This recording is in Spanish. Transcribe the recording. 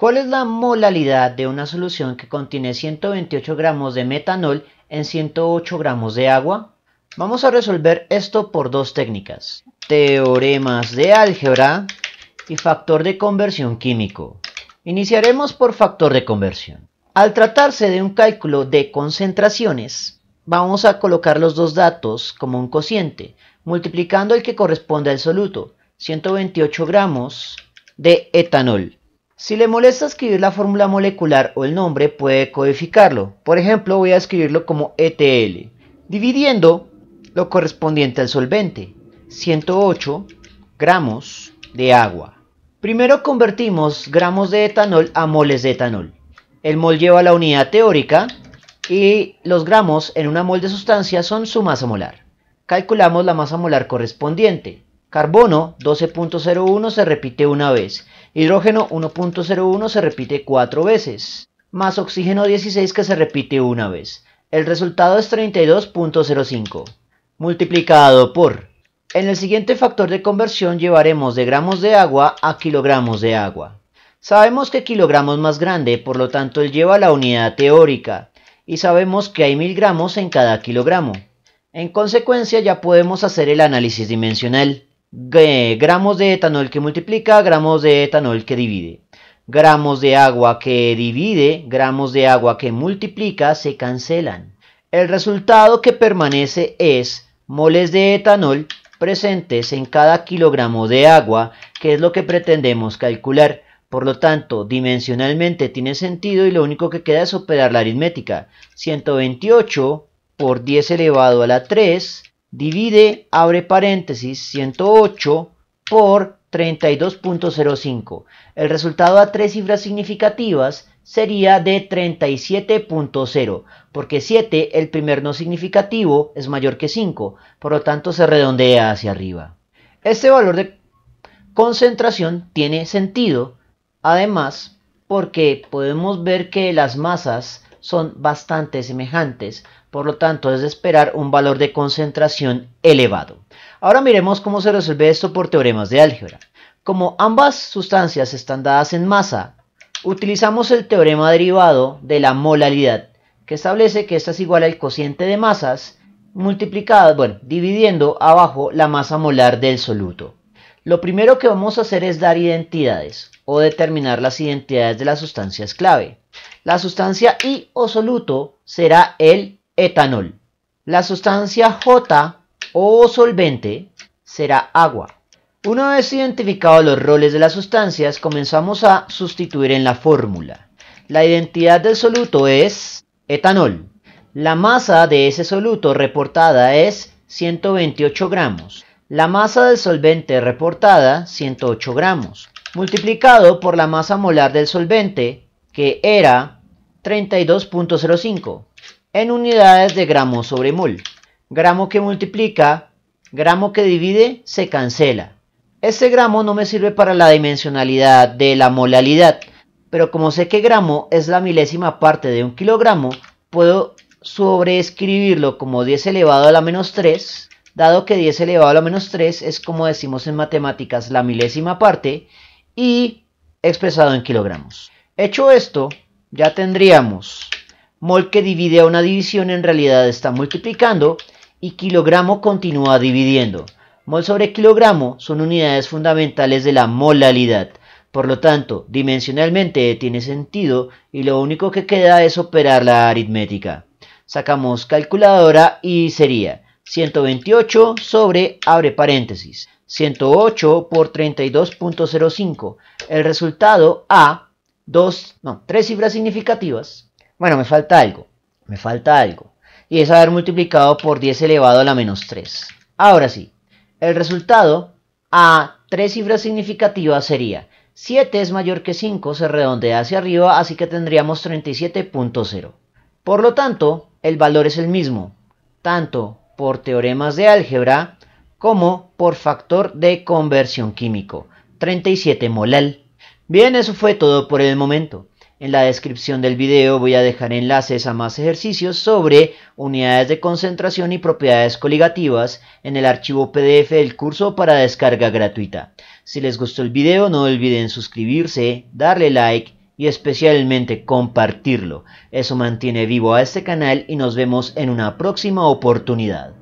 ¿Cuál es la molalidad de una solución que contiene 128 gramos de metanol en 108 gramos de agua? Vamos a resolver esto por dos técnicas, teoremas de álgebra y factor de conversión químico. Iniciaremos por factor de conversión. Al tratarse de un cálculo de concentraciones, vamos a colocar los dos datos como un cociente, multiplicando el que corresponde al soluto, 128 gramos de etanol si le molesta escribir la fórmula molecular o el nombre, puede codificarlo. Por ejemplo, voy a escribirlo como ETL, dividiendo lo correspondiente al solvente, 108 gramos de agua. Primero convertimos gramos de etanol a moles de etanol. El mol lleva la unidad teórica y los gramos en una mol de sustancia son su masa molar. Calculamos la masa molar correspondiente, Carbono 12.01 se repite una vez. Hidrógeno 1.01 se repite cuatro veces. Más oxígeno 16 que se repite una vez. El resultado es 32.05. Multiplicado por. En el siguiente factor de conversión llevaremos de gramos de agua a kilogramos de agua. Sabemos que kilogramos más grande, por lo tanto él lleva la unidad teórica. Y sabemos que hay mil gramos en cada kilogramo. En consecuencia ya podemos hacer el análisis dimensional gramos de etanol que multiplica, gramos de etanol que divide. Gramos de agua que divide, gramos de agua que multiplica se cancelan. El resultado que permanece es moles de etanol presentes en cada kilogramo de agua, que es lo que pretendemos calcular. Por lo tanto, dimensionalmente tiene sentido y lo único que queda es operar la aritmética. 128 por 10 elevado a la 3 divide, abre paréntesis, 108 por 32.05. El resultado a tres cifras significativas sería de 37.0, porque 7, el primer no significativo, es mayor que 5, por lo tanto se redondea hacia arriba. Este valor de concentración tiene sentido, además, porque podemos ver que las masas son bastante semejantes, por lo tanto es de esperar un valor de concentración elevado. Ahora miremos cómo se resuelve esto por teoremas de álgebra. Como ambas sustancias están dadas en masa, utilizamos el teorema derivado de la molalidad, que establece que esta es igual al cociente de masas multiplicada, bueno, dividiendo abajo la masa molar del soluto. Lo primero que vamos a hacer es dar identidades o determinar las identidades de las sustancias clave. La sustancia I o soluto será el etanol. La sustancia J o solvente será agua. Una vez identificados los roles de las sustancias, comenzamos a sustituir en la fórmula. La identidad del soluto es etanol. La masa de ese soluto reportada es 128 gramos. La masa del solvente reportada 108 gramos, multiplicado por la masa molar del solvente que era 32.05 en unidades de gramo sobre mol. Gramo que multiplica, gramo que divide, se cancela. Este gramo no me sirve para la dimensionalidad de la molalidad, pero como sé que gramo es la milésima parte de un kilogramo, puedo sobreescribirlo como 10 elevado a la menos 3, dado que 10 elevado a la menos 3 es como decimos en matemáticas la milésima parte y expresado en kilogramos. Hecho esto, ya tendríamos mol que divide a una división en realidad está multiplicando y kilogramo continúa dividiendo. Mol sobre kilogramo son unidades fundamentales de la molalidad. Por lo tanto, dimensionalmente tiene sentido y lo único que queda es operar la aritmética. Sacamos calculadora y sería 128 sobre, abre paréntesis, 108 por 32.05. El resultado A dos, no, tres cifras significativas, bueno, me falta algo, me falta algo. Y es haber multiplicado por 10 elevado a la menos 3. Ahora sí, el resultado a tres cifras significativas sería 7 es mayor que 5, se redondea hacia arriba, así que tendríamos 37.0. Por lo tanto, el valor es el mismo, tanto por teoremas de álgebra como por factor de conversión químico, 37 molal. Bien, eso fue todo por el momento. En la descripción del video voy a dejar enlaces a más ejercicios sobre unidades de concentración y propiedades coligativas en el archivo PDF del curso para descarga gratuita. Si les gustó el video no olviden suscribirse, darle like y especialmente compartirlo. Eso mantiene vivo a este canal y nos vemos en una próxima oportunidad.